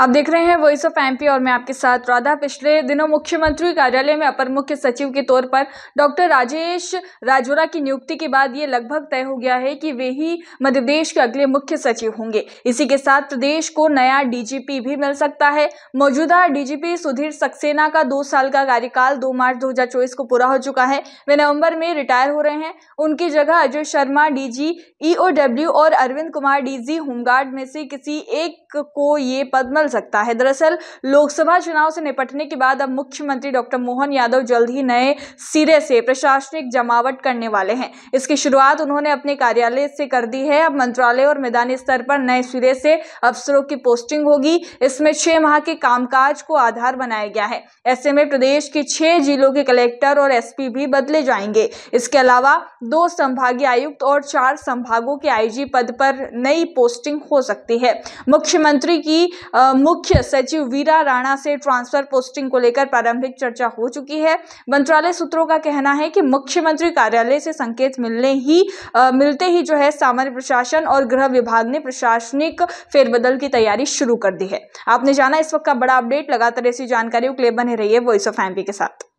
आप देख रहे हैं वॉइस ऑफ एमपी और मैं आपके साथ राधा पिछले दिनों मुख्यमंत्री कार्यालय में अपर मुख्य सचिव के तौर पर डॉक्टर राजेश राजोरा की नियुक्ति के बाद ये लगभग तय हो गया है कि वे ही मध्यप्रदेश के अगले मुख्य सचिव होंगे इसी के साथ प्रदेश को नया डीजीपी भी मिल सकता है मौजूदा डीजीपी सुधीर सक्सेना का दो साल का कार्यकाल दो मार्च दो को पूरा हो चुका है वे नवम्बर में रिटायर हो रहे हैं उनकी जगह Ajay Sharma DG EOW e और अरविंद कुमार डीजी होमगार्ड में से किसी एक को ये पद्म बदल सकता है दरअसल लोकसभा चुनाव से निपटने के बाद अब मुख्यमंत्री डॉक्टर मोहन यादव जल्द ही नए सिरे से प्रशासनिक जमावट करने वाले हैं इसकी शुरुआत उन्होंने अपने कार्यालय से कर दी है अब मंत्रालय और मैदानी स्तर पर नए सिरे से अफसरों की पोस्टिंग होगी इसमें छह माह के कामकाज को आधार बनाया गया है ऐसे में प्रदेश के छह जिलों के कलेक्टर और एसपी भी बदले जाएंगे इसके अलावा दो संभागीय आयुक्त और चार संभागों के आईजी पद पर नई पोस्टिंग हो सकती है मुख्यमंत्री की आ, मुख्य सचिव वीरा राणा से ट्रांसफर पोस्टिंग को लेकर प्रारंभिक चर्चा हो चुकी है मंत्रालय सूत्रों का कहना है कि मुख्यमंत्री कार्यालय से संकेत मिलने ही आ, मिलते ही जो है सामान्य प्रशासन और गृह विभाग ने प्रशासनिक फेरबदल की तैयारी शुरू कर दी है आपने जाना इस वक्त का बड़ा अपडेट लगातार ऐसी जानकारियों के लिए बने रही है वॉइस ऑफ एम के साथ